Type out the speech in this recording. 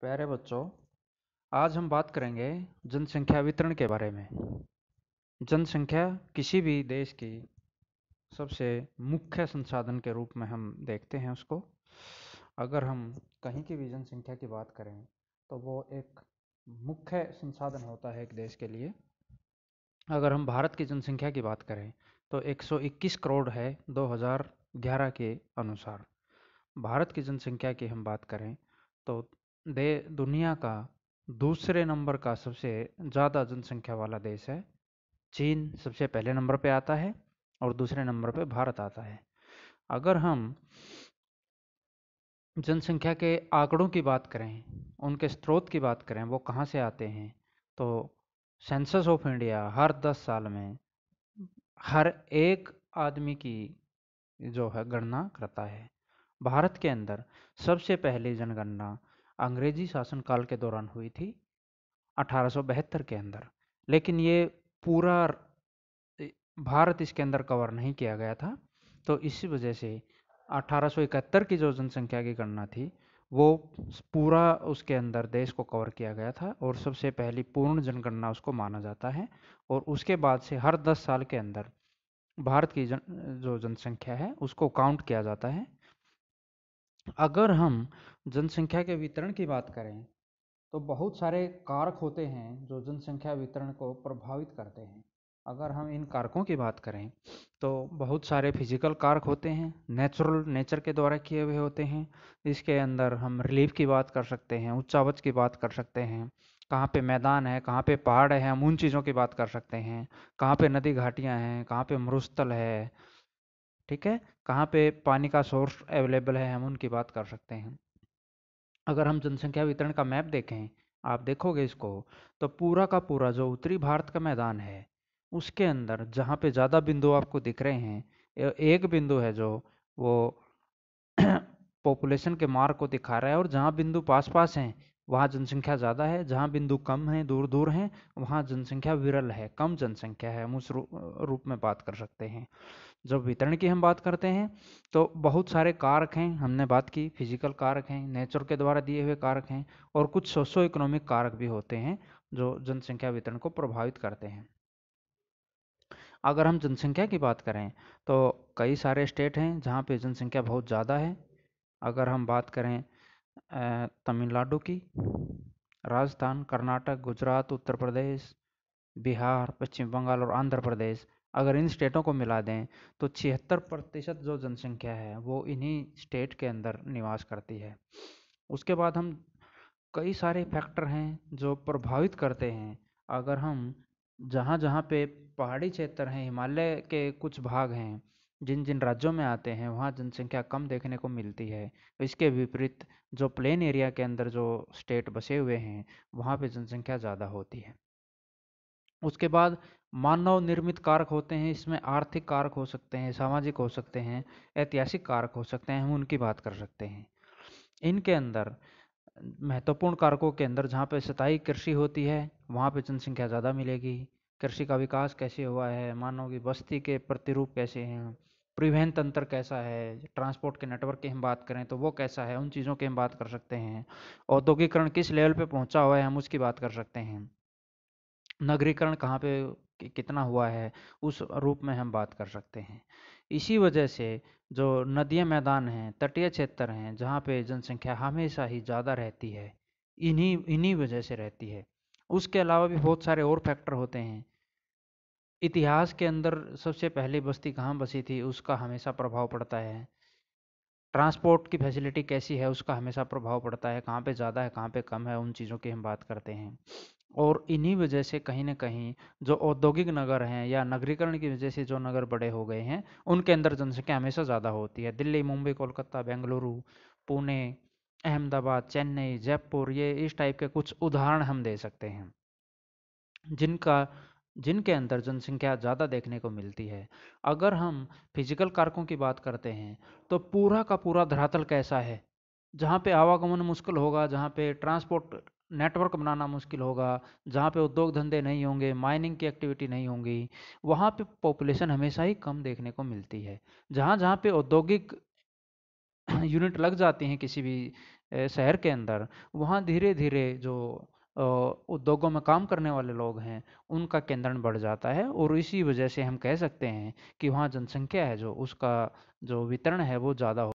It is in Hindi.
प्यारे बच्चों आज हम बात करेंगे जनसंख्या वितरण के बारे में जनसंख्या किसी भी देश की सबसे मुख्य संसाधन के रूप में हम देखते हैं उसको अगर हम कहीं की भी जनसंख्या की बात करें तो वो एक मुख्य संसाधन होता है एक देश के लिए अगर हम भारत की जनसंख्या की बात करें तो 121 करोड़ है 2011 के अनुसार भारत की जनसंख्या की हम बात करें तो दे दुनिया का दूसरे नंबर का सबसे ज़्यादा जनसंख्या वाला देश है चीन सबसे पहले नंबर पे आता है और दूसरे नंबर पे भारत आता है अगर हम जनसंख्या के आंकड़ों की बात करें उनके स्रोत की बात करें वो कहाँ से आते हैं तो सेंसस ऑफ इंडिया हर दस साल में हर एक आदमी की जो है गणना करता है भारत के अंदर सबसे पहली जनगणना अंग्रेजी शासनकाल के दौरान हुई थी अठारह के अंदर लेकिन ये पूरा भारत इसके अंदर कवर नहीं किया गया था तो इसी वजह से 1871 की जो जनसंख्या की गणना थी वो पूरा उसके अंदर देश को कवर किया गया था और सबसे पहली पूर्ण जनगणना उसको माना जाता है और उसके बाद से हर 10 साल के अंदर भारत की जन, जो जनसंख्या है उसको काउंट किया जाता है अगर हम जनसंख्या के वितरण की बात करें तो बहुत सारे कारक होते हैं जो जनसंख्या वितरण को प्रभावित करते हैं अगर हम इन कारकों की बात करें तो बहुत सारे फिजिकल कारक होते हैं नेचुरल नेचर के द्वारा किए हुए होते हैं इसके अंदर हम रिलीफ की बात कर सकते हैं उच्चावच की बात कर सकते हैं कहाँ पे मैदान है कहाँ पे पहाड़ है हम उन चीज़ों की बात कर सकते हैं कहाँ पे नदी घाटियाँ हैं कहाँ पे मरुस्थल है ठीक है कहाँ पे पानी का सोर्स अवेलेबल है हम उनकी बात कर सकते हैं अगर हम जनसंख्या वितरण का मैप देखें आप देखोगे इसको तो पूरा का पूरा जो उत्तरी भारत का मैदान है उसके अंदर जहाँ पे ज़्यादा बिंदु आपको दिख रहे हैं एक बिंदु है जो वो पॉपुलेशन के मार्ग को दिखा रहा है और जहाँ बिंदु पास पास हैं वहाँ जनसंख्या ज़्यादा है जहाँ बिंदु कम हैं दूर दूर हैं वहाँ जनसंख्या विरल है कम जनसंख्या है हम उस रूप में बात कर सकते हैं जब वितरण की हम बात करते हैं तो बहुत सारे कारक हैं हमने बात की फिजिकल कारक हैं नेचर के द्वारा दिए हुए कारक हैं और कुछ सोशो इकोनॉमिक कारक भी होते हैं जो जनसंख्या वितरण को प्रभावित करते हैं अगर हम जनसंख्या की बात करें तो कई सारे स्टेट हैं जहाँ पे जनसंख्या बहुत ज़्यादा है अगर हम बात करें तमिलनाडु की राजस्थान कर्नाटक गुजरात उत्तर प्रदेश बिहार पश्चिम बंगाल और आंध्र प्रदेश अगर इन स्टेटों को मिला दें तो छिहत्तर प्रतिशत जो जनसंख्या है वो इन्हीं स्टेट के अंदर निवास करती है उसके बाद हम कई सारे फैक्टर हैं जो प्रभावित करते हैं अगर हम जहाँ जहाँ पे पहाड़ी क्षेत्र हैं हिमालय के कुछ भाग हैं जिन जिन राज्यों में आते हैं वहाँ जनसंख्या कम देखने को मिलती है तो इसके विपरीत जो प्लेन एरिया के अंदर जो स्टेट बसे हुए हैं वहाँ पे जनसंख्या ज़्यादा होती है उसके बाद मानव निर्मित कारक होते हैं इसमें आर्थिक कारक हो सकते हैं सामाजिक हो सकते हैं ऐतिहासिक कारक हो सकते हैं हम उनकी बात कर सकते हैं इनके अंदर महत्वपूर्ण कारकों के अंदर जहाँ पे स्थायी कृषि होती है वहाँ पे जनसंख्या ज़्यादा मिलेगी कृषि का विकास कैसे हुआ है मानव की बस्ती के प्रतिरूप कैसे हैं परिवहन तंत्र कैसा है ट्रांसपोर्ट के नेटवर्क की हम बात करें तो वो कैसा है उन चीज़ों की हम बात कर सकते हैं औद्योगिकरण किस लेवल पे पहुंचा हुआ है हम उसकी बात कर सकते हैं नगरीकरण कहाँ पे कितना हुआ है उस रूप में हम बात कर सकते हैं इसी वजह से जो नदियाँ मैदान हैं तटीय क्षेत्र हैं जहाँ पे जनसंख्या हमेशा ही ज़्यादा रहती है इन्हीं इन्हीं वजह से रहती है उसके अलावा भी बहुत सारे और फैक्टर होते हैं इतिहास के अंदर सबसे पहले बस्ती कहाँ बसी थी उसका हमेशा प्रभाव पड़ता है ट्रांसपोर्ट की फैसिलिटी कैसी है उसका हमेशा प्रभाव पड़ता है कहाँ पे ज़्यादा है कहाँ पे कम है उन चीज़ों की हम बात करते हैं और इन्हीं वजह से कहीं ना कहीं जो औद्योगिक नगर हैं या नगरीकरण की वजह से जो नगर बड़े हो गए हैं उनके अंदर जनसंख्या हमेशा ज़्यादा होती है दिल्ली मुंबई कोलकाता बेंगलुरु पुणे अहमदाबाद चेन्नई जयपुर ये इस टाइप के कुछ उदाहरण हम दे सकते हैं जिनका जिनके अंदर जनसंख्या ज़्यादा देखने को मिलती है अगर हम फिजिकल कारकों की बात करते हैं तो पूरा का पूरा धरातल कैसा है जहाँ पे आवागमन मुश्किल होगा जहाँ पे ट्रांसपोर्ट नेटवर्क बनाना मुश्किल होगा जहाँ पे उद्योग धंधे नहीं होंगे माइनिंग की एक्टिविटी नहीं होंगी वहाँ पे पॉपुलेशन हमेशा ही कम देखने को मिलती है जहाँ जहाँ पे औद्योगिक यूनिट लग जाती हैं किसी भी शहर के अंदर वहाँ धीरे धीरे जो उद्योगों में काम करने वाले लोग हैं उनका केंद्रण बढ़ जाता है और इसी वजह से हम कह सकते हैं कि वहाँ जनसंख्या है जो उसका जो वितरण है वो ज़्यादा हो